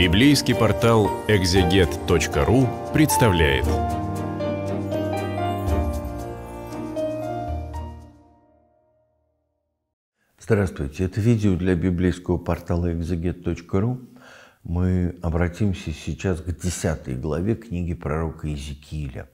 Библейский портал экзегет.ру представляет. Здравствуйте, это видео для библейского портала экзегет.ру. Мы обратимся сейчас к 10 главе книги пророка Иезекииля.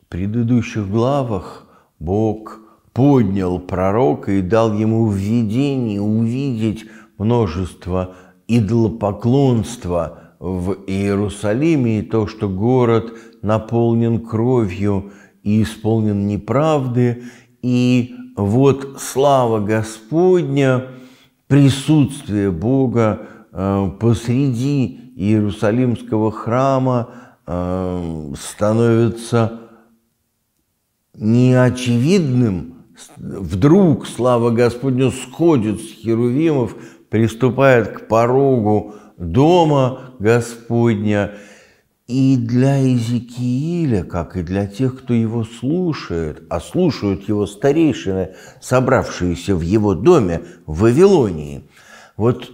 В предыдущих главах Бог поднял пророка и дал ему видение увидеть множество идолопоклонство в Иерусалиме и то, что город наполнен кровью и исполнен неправды, и вот слава Господня, присутствие Бога э, посреди Иерусалимского храма э, становится неочевидным. Вдруг слава Господня сходит с херувимов, приступает к порогу дома Господня. И для Иезекииля, как и для тех, кто его слушает, а слушают его старейшины, собравшиеся в его доме в Вавилонии, вот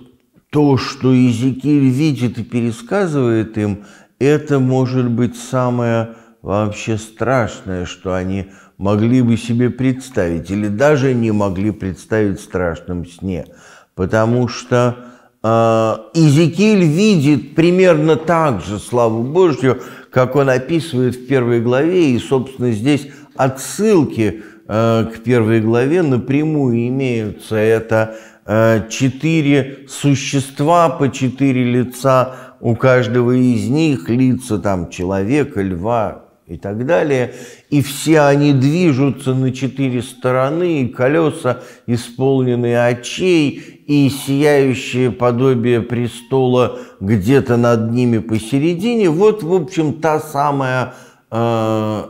то, что Иезекииль видит и пересказывает им, это может быть самое вообще страшное, что они могли бы себе представить или даже не могли представить в страшном сне – потому что э, Иезекииль видит примерно так же славу Божью, как он описывает в первой главе, и, собственно, здесь отсылки э, к первой главе напрямую имеются. Это э, четыре существа по четыре лица, у каждого из них лица там человека, льва, и так далее. И все они движутся на четыре стороны, и колеса, исполненные очей, и сияющее подобие престола где-то над ними посередине. Вот, в общем, та самая э,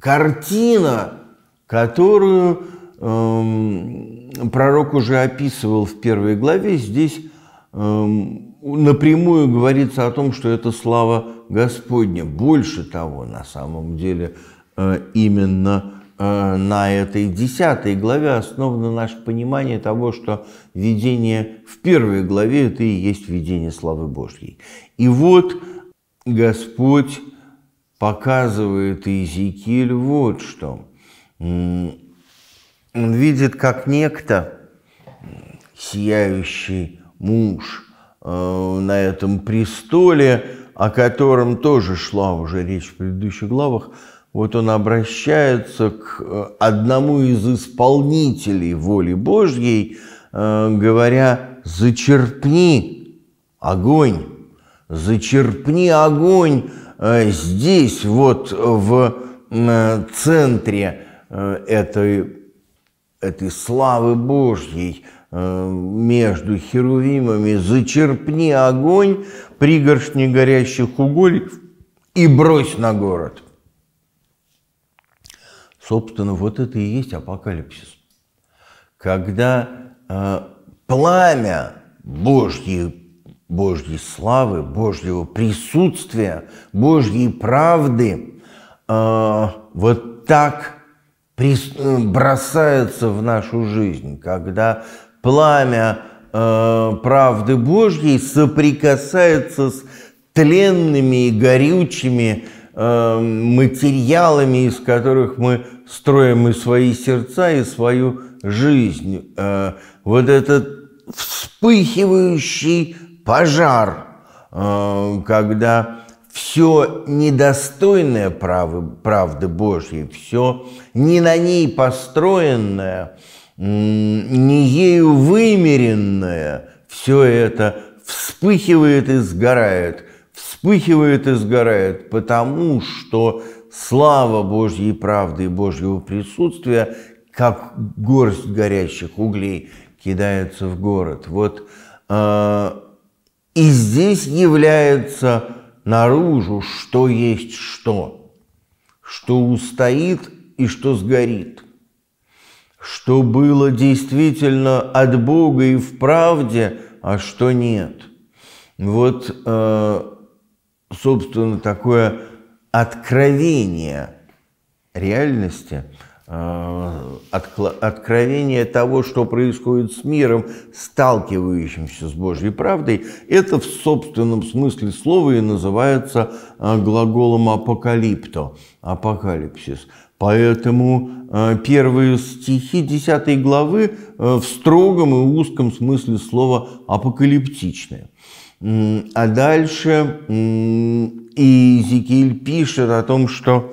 картина, которую э, пророк уже описывал в первой главе. Здесь э, напрямую говорится о том, что это слава Господня. Больше того, на самом деле, э, именно э, на этой десятой главе основано наше понимание того, что видение в первой главе – это и есть видение славы Божьей. И вот Господь показывает Иезекииль вот что. Он видит, как некто, сияющий муж – Э, на этом престоле, о котором тоже шла уже речь в предыдущих главах, вот он обращается к э, одному из исполнителей воли Божьей, э, говоря, зачерпни огонь, зачерпни огонь здесь, вот в центре этой, этой славы Божьей – Э, между херувимами, зачерпни огонь, пригоршни горящих угольев и брось на город. Собственно, вот это и есть апокалипсис. Когда э, пламя Божьей, Божьей славы, Божьего присутствия, Божьей правды э, вот так э, бросается в нашу жизнь, когда пламя э, правды Божьей соприкасается с тленными и горючими э, материалами, из которых мы строим и свои сердца, и свою жизнь. Э, вот этот вспыхивающий пожар, э, когда все недостойное правы, правды Божьей, все не на ней построенное – не ею вымеренное, все это вспыхивает и сгорает, вспыхивает и сгорает, потому что слава Божьей правды и Божьего присутствия, как горсть горящих углей, кидается в город. Вот э, и здесь является наружу, что есть что, что устоит и что сгорит – что было действительно от Бога и в правде, а что нет. Вот, э, собственно, такое откровение реальности, э, откровение того, что происходит с миром, сталкивающимся с Божьей правдой, это в собственном смысле слова и называется э, глаголом апокалипто, апокалипсис. Поэтому э, первые стихи 10 главы э, в строгом и узком смысле слова апокалиптичные. А дальше Иезекииль пишет о том, что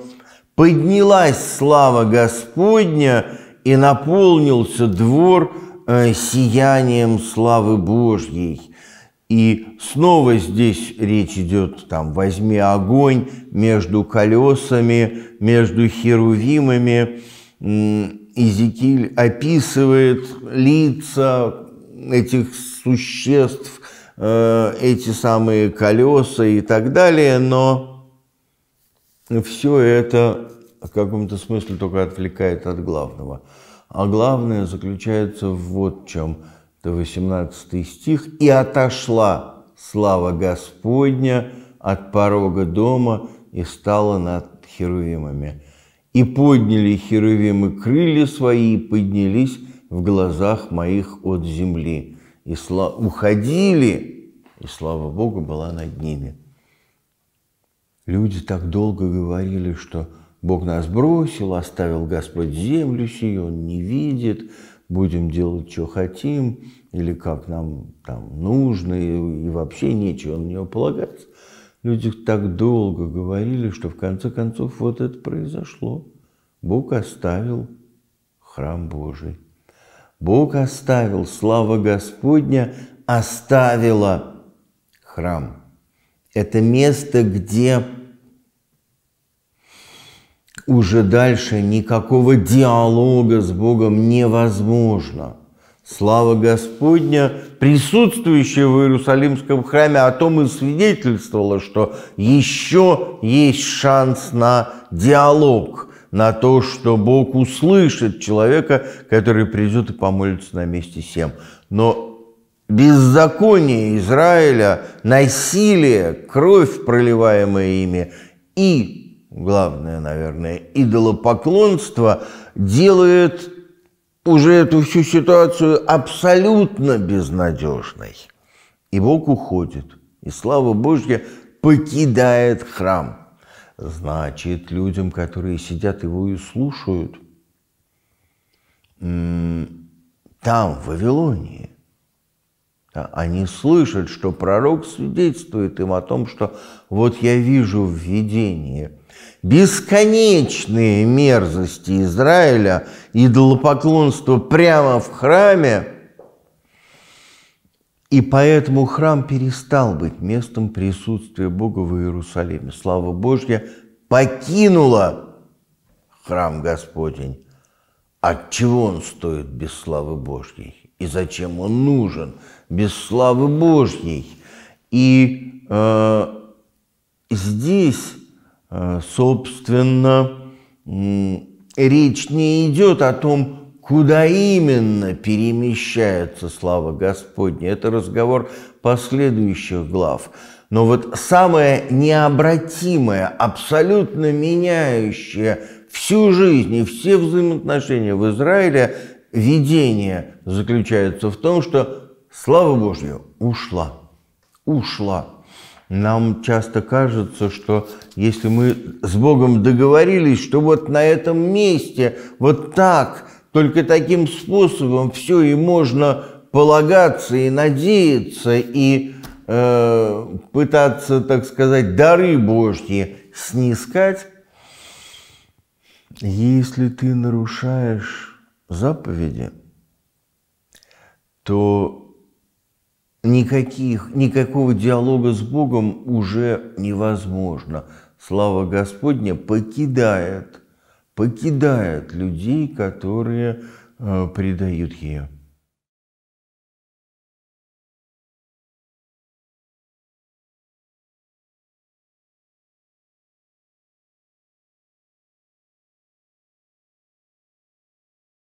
«поднялась слава Господня, и наполнился двор э, сиянием славы Божьей». И снова здесь речь идет, там, возьми огонь между колесами, между херувимами. Изекиль описывает лица этих существ, э, эти самые колеса и так далее, но все это в каком-то смысле только отвлекает от главного. А главное заключается в вот в чем – это 18 стих, «И отошла слава Господня от порога дома и стала над херувимами. И подняли херувимы крылья свои и поднялись в глазах моих от земли. И сла... уходили, и слава Богу была над ними». Люди так долго говорили, что Бог нас бросил, оставил Господь землю сию, Он не видит, будем делать, что хотим, или как нам там нужно, и, и вообще нечего на него полагаться. Люди так долго говорили, что в конце концов вот это произошло. Бог оставил храм Божий. Бог оставил, слава Господня оставила храм. Это место, где уже дальше никакого диалога с Богом невозможно. Слава Господня, присутствующая в Иерусалимском храме, о том и свидетельствовала, что еще есть шанс на диалог, на то, что Бог услышит человека, который придет и помолится на месте всем. Но беззаконие Израиля, насилие, кровь, проливаемая ими, и главное, наверное, идолопоклонство делает уже эту всю ситуацию абсолютно безнадежной. И Бог уходит, и слава Божья покидает храм. Значит, людям, которые сидят его и слушают, там, в Вавилонии, а, они слышат, что пророк свидетельствует им о том, что вот я вижу в видении – Бесконечные мерзости Израиля, и идолопоклонство прямо в храме, и поэтому храм перестал быть местом присутствия Бога в Иерусалиме. Слава Божья покинула храм Господень. От чего он стоит без славы Божьей? И зачем он нужен без славы Божьей? И э, здесь Э, собственно, речь не идет о том, куда именно перемещается слава Господня. Это разговор последующих глав. Но вот самое необратимое, абсолютно меняющее всю жизнь и все взаимоотношения в Израиле видение заключается в том, что слава Божья ушла. Ушла. Нам часто кажется, что если мы с Богом договорились, что вот на этом месте, вот так, только таким способом все и можно полагаться и надеяться, и э, пытаться, так сказать, дары Божьи снискать, если ты нарушаешь заповеди, то никаких, никакого диалога с Богом уже невозможно. Слава Господня покидает, покидает людей, которые э, предают ее.